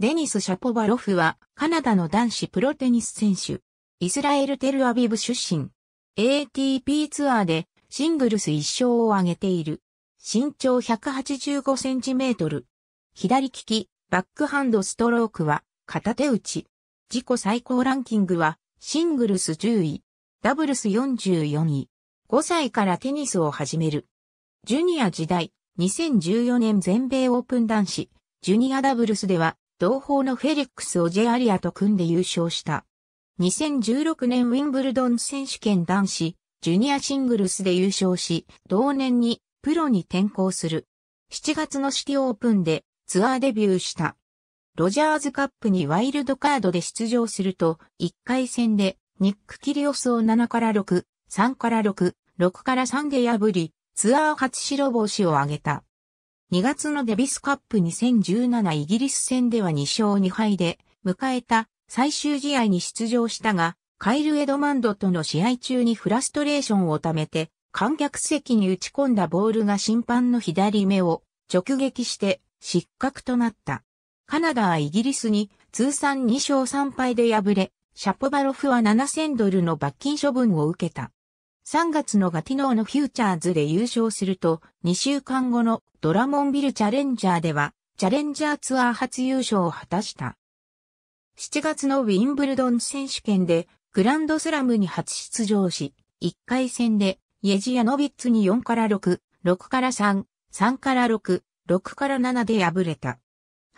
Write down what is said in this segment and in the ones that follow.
デニス・シャポバロフは、カナダの男子プロテニス選手。イスラエル・テルアビブ出身。ATP ツアーで、シングルス1勝を挙げている。身長185センチメートル。左利き、バックハンドストロークは、片手打ち。自己最高ランキングは、シングルス10位、ダブルス44位。5歳からテニスを始める。ジュニア時代、2014年全米オープン男子、ジュニアダブルスでは、同胞のフェリックス・オジェアリアと組んで優勝した。2016年ウィンブルドン選手権男子、ジュニアシングルスで優勝し、同年にプロに転向する。7月のシティオープンでツアーデビューした。ロジャーズカップにワイルドカードで出場すると、1回戦でニック・キリオスを7から6、3から6、6から3で破り、ツアー初白星を挙げた。2月のデビスカップ2017イギリス戦では2勝2敗で迎えた最終試合に出場したが、カイル・エドマンドとの試合中にフラストレーションを貯めて、観客席に打ち込んだボールが審判の左目を直撃して失格となった。カナダはイギリスに通算2勝3敗で敗れ、シャポバロフは7000ドルの罰金処分を受けた。3月のガティノーのフューチャーズで優勝すると、2週間後のドラモンビルチャレンジャーでは、チャレンジャーツアー初優勝を果たした。7月のウィンブルドン選手権で、グランドスラムに初出場し、1回戦で、イェジヤノビッツに4から6、6から3、3から6、6から7で敗れた。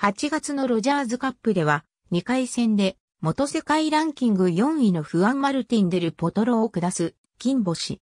8月のロジャーズカップでは、2回戦で、元世界ランキング4位のフアン・マルティン・デル・ポトロを下す、金星。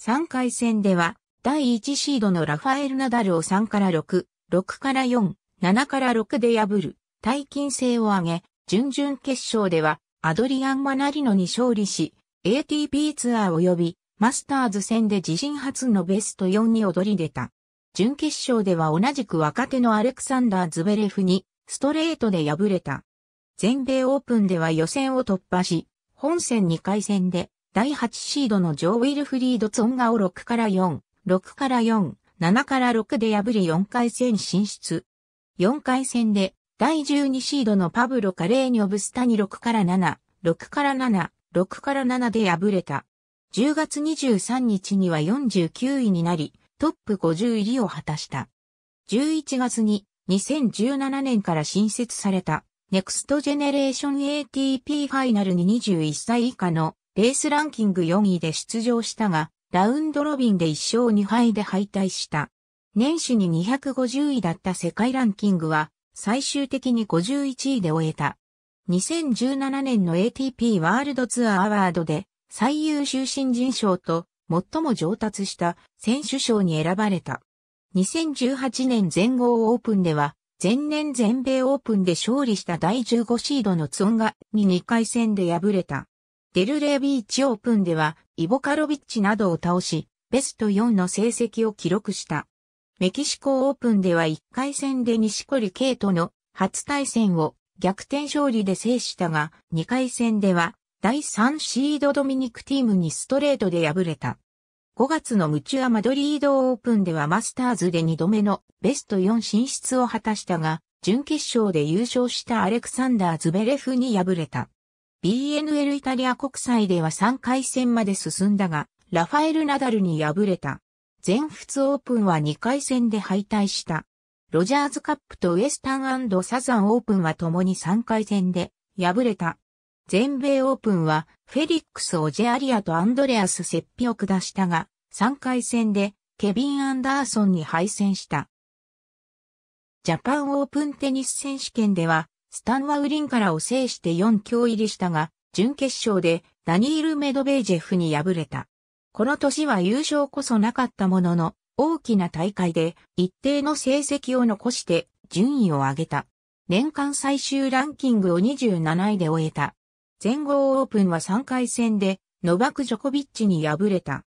3回戦では、第1シードのラファエル・ナダルを3から6、6から4、7から6で破る、大金星を挙げ、準々決勝では、アドリアン・マナリノに勝利し、ATP ツアー及び、マスターズ戦で自身初のベスト4に躍り出た。準決勝では同じく若手のアレクサンダー・ズベレフに、ストレートで敗れた。全米オープンでは予選を突破し、本戦2回戦で第8シードのジョー・ウィルフリード・ツォンガを6から4、6から4、7から6で破り4回戦進出。4回戦で、第12シードのパブロ・カレーニョブスタに6から7、6から7、6から7で敗れた。10月23日には49位になり、トップ50入りを果たした。11月に2017年から新設された、ネクストジェネレーション ATP ファイナルに21歳以下のレースランキング4位で出場したが、ラウンドロビンで1勝2敗で敗退した。年始に250位だった世界ランキングは、最終的に51位で終えた。2017年の ATP ワールドツアーアワードで、最優秀新人賞と、最も上達した選手賞に選ばれた。2018年全豪オープンでは、前年全米オープンで勝利した第15シードのツオンガに2回戦で敗れた。デルレービーチオープンでは、イボカロビッチなどを倒し、ベスト4の成績を記録した。メキシコオープンでは1回戦で西堀圭との初対戦を逆転勝利で制したが、2回戦では第3シードドミニクティームにストレートで敗れた。5月のムチュアマドリードオープンではマスターズで2度目のベスト4進出を果たしたが、準決勝で優勝したアレクサンダー・ズベレフに敗れた。BNL イタリア国際では3回戦まで進んだが、ラファエル・ナダルに敗れた。全仏オープンは2回戦で敗退した。ロジャーズカップとウエスタンサザンオープンは共に3回戦で敗れた。全米オープンはフェリックス・オジェアリアとアンドレアス・セッピを下したが、3回戦でケビン・アンダーソンに敗戦した。ジャパンオープンテニス選手権ではスタンワウリンからを制して4強入りしたが、準決勝でダニール・メドベージェフに敗れた。この年は優勝こそなかったものの、大きな大会で一定の成績を残して順位を上げた。年間最終ランキングを27位で終えた。全豪オープンは3回戦で、ノバク・ジョコビッチに敗れた。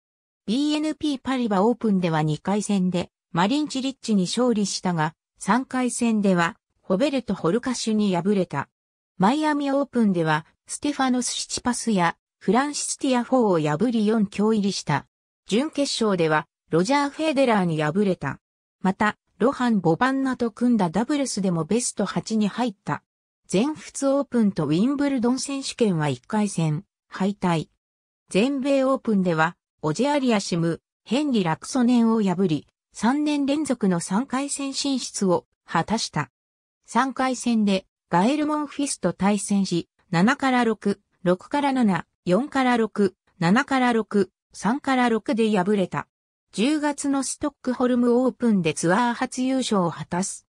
BNP パリバオープンでは2回戦で、マリンチリッチに勝利したが、3回戦ではホベルト・ホルカシュに敗れた。マイアミオープンでは、ステファノス・シチパスや、フランシス・ティアフォーを破り4強入りした。準決勝では、ロジャー・フェーデラーに敗れた。また、ロハン・ボバンナと組んだダブルスでもベスト8に入った。全仏オープンとウィンブルドン選手権は1回戦、敗退。全米オープンでは、オジェアリアシム、ヘンリ・ラクソネンを破り、3年連続の3回戦進出を果たした。3回戦でガエル・モンフィスと対戦し、7から6、6から7、4から6、7から6、3から6で敗れた。10月のストックホルムオープンでツアー初優勝を果たす。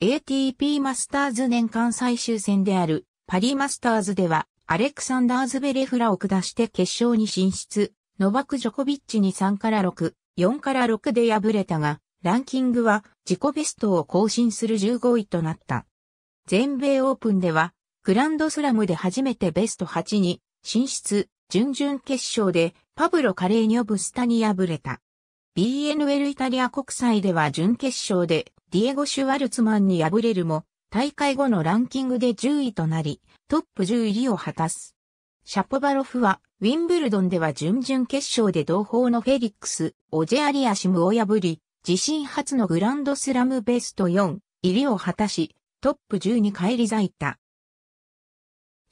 ATP マスターズ年間最終戦であるパリマスターズではアレクサンダーズ・ベレフラを下して決勝に進出。ノバク・ジョコビッチに3から6、4から6で敗れたが、ランキングは自己ベストを更新する15位となった。全米オープンでは、グランドスラムで初めてベスト8に進出、準々決勝でパブロ・カレーニョ・ブスタに敗れた。BNL イタリア国際では準決勝でディエゴ・シュワルツマンに敗れるも、大会後のランキングで10位となり、トップ10入りを果たす。シャポバロフは、ウィンブルドンでは準々決勝で同胞のフェリックス、オジェアリアシムを破り、自身初のグランドスラムベスト4入りを果たし、トップ10に返り咲いた。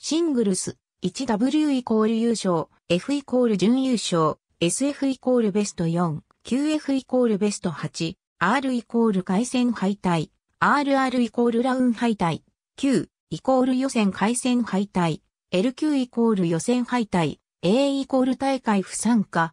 シングルス 1W イコール優勝、F イコール準優勝、SF イコールベスト4、QF イコールベスト8、R イコール回戦敗退、RR イコールラウン敗退、Q イコール予選回戦敗退、LQ イコール予選敗退、A イコール大会不参加、